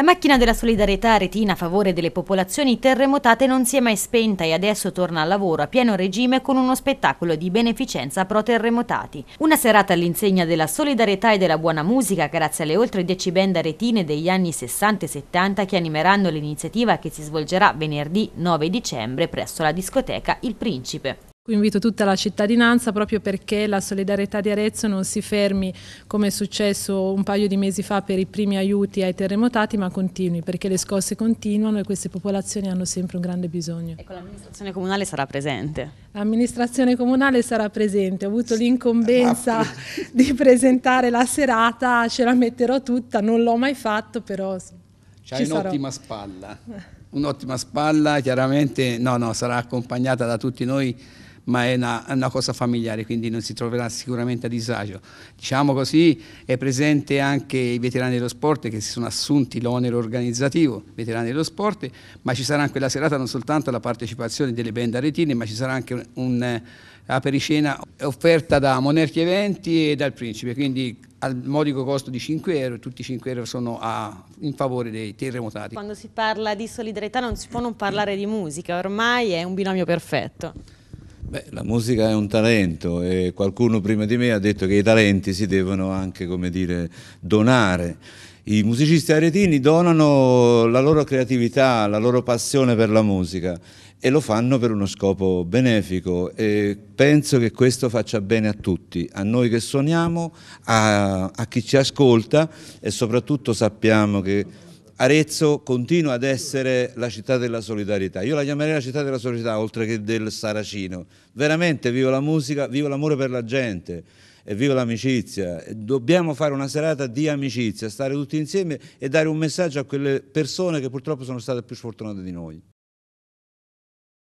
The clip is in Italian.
La macchina della solidarietà retina a favore delle popolazioni terremotate non si è mai spenta e adesso torna al lavoro a pieno regime con uno spettacolo di beneficenza pro terremotati. Una serata all'insegna della solidarietà e della buona musica grazie alle oltre 10 band retine degli anni 60 e 70 che animeranno l'iniziativa che si svolgerà venerdì 9 dicembre presso la discoteca Il Principe. Qui invito tutta la cittadinanza proprio perché la solidarietà di Arezzo non si fermi come è successo un paio di mesi fa per i primi aiuti ai terremotati ma continui perché le scosse continuano e queste popolazioni hanno sempre un grande bisogno. Ecco l'amministrazione comunale sarà presente? L'amministrazione comunale sarà presente, ho avuto l'incombenza ah, di presentare la serata, ce la metterò tutta, non l'ho mai fatto però... C'hai un'ottima spalla un'ottima spalla, chiaramente no, no, sarà accompagnata da tutti noi ma è una, una, cosa familiare, quindi non si troverà sicuramente a disagio. Diciamo così, è presente anche i veterani dello sport che si sono assunti l'onere organizzativo, veterani dello sport, ma ci sarà in quella serata non soltanto la partecipazione delle band aretine, ma ci sarà anche un, un eh, apericena offerta da Monerchi Eventi e dal Principe, quindi al modico costo di 5 euro, tutti i 5 euro sono a, in favore dei terremotati. Quando si parla di solidarietà non si può non parlare di musica, ormai è un binomio perfetto. Beh, la musica è un talento e qualcuno prima di me ha detto che i talenti si devono anche, come dire, donare. I musicisti aretini donano la loro creatività, la loro passione per la musica e lo fanno per uno scopo benefico e penso che questo faccia bene a tutti, a noi che suoniamo, a, a chi ci ascolta e soprattutto sappiamo che Arezzo continua ad essere la città della solidarietà. Io la chiamerei la città della solidarietà oltre che del Saracino. Veramente vivo la musica, vivo l'amore per la gente e vivo l'amicizia. Dobbiamo fare una serata di amicizia, stare tutti insieme e dare un messaggio a quelle persone che purtroppo sono state più sfortunate di noi.